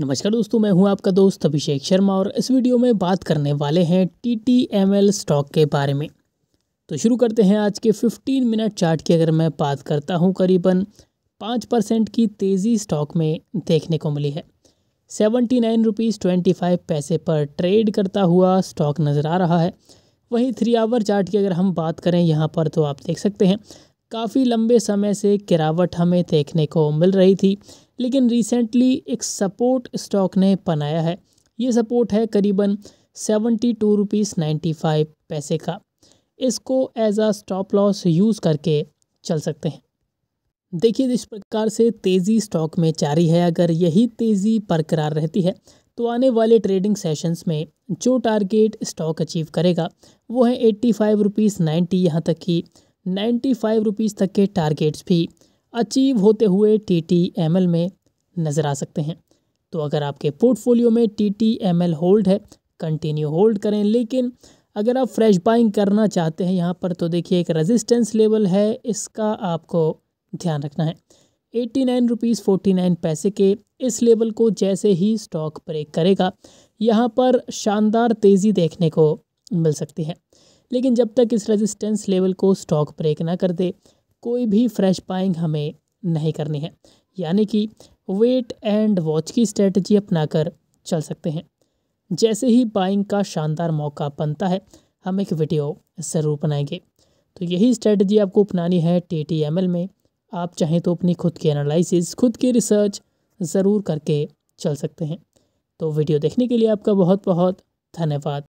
नमस्कार दोस्तों मैं हूं आपका दोस्त अभिषेक शर्मा और इस वीडियो में बात करने वाले हैं T T M L stock के बारे में तो शुरू करते हैं आज के 15 मिनट चार्ट की अगर मैं बात करता हूं करीबन पाँच परसेंट की तेज़ी स्टॉक में देखने को मिली है seventy nine rupees twenty five पैसे पर ट्रेड करता हुआ स्टॉक नज़र आ रहा है वहीं थ्री आवर चार्ट की अगर हम बात करें यहाँ पर तो आप देख सकते हैं काफ़ी लंबे समय से गिरावट हमें देखने को मिल रही थी लेकिन रिसेंटली एक सपोर्ट स्टॉक ने बनाया है ये सपोर्ट है करीबन seventy two rupees ninety five पैसे का इसको as a stop loss use करके चल सकते हैं देखिए इस प्रकार से तेज़ी स्टॉक में जारी है अगर यही तेज़ी बरकरार रहती है तो आने वाले ट्रेडिंग सेशंस में जो टारगेट स्टॉक अचीव करेगा वो है एट्टी फाइव रुपीज़ नाइन्टी यहाँ तक कि नाइन्टी फाइव रुपीज़ तक के टारगेट्स भी अचीव होते हुए टी टी एम एल में नज़र आ सकते हैं तो अगर आपके पोर्टफोलियो में T T M L hold है कंटिन्यू होल्ड करें लेकिन अगर आप फ्रेश बाइंग करना चाहते हैं यहाँ पर तो देखिए एक रेजिस्टेंस लेवल है इसका आपको ध्यान रखना है eighty nine rupees forty nine पैसे के इस लेवल को जैसे ही स्टॉक ब्रेक करेगा यहाँ पर शानदार तेज़ी देखने को मिल सकती है लेकिन जब तक इस रेजिस्टेंस लेवल को स्टॉक ब्रेक ना कर दे कोई भी फ्रेश बाइंग हमें नहीं करनी है यानी कि वेट एंड वॉच की स्ट्रेटजी अपनाकर चल सकते हैं जैसे ही बाइंग का शानदार मौका बनता है हम एक वीडियो ज़रूर बनाएंगे तो यही स्ट्रेटजी आपको अपनानी है टी टी एम एल में आप चाहें तो अपनी खुद की एनालिसिस खुद की रिसर्च ज़रूर करके चल सकते हैं तो वीडियो देखने के लिए आपका बहुत बहुत धन्यवाद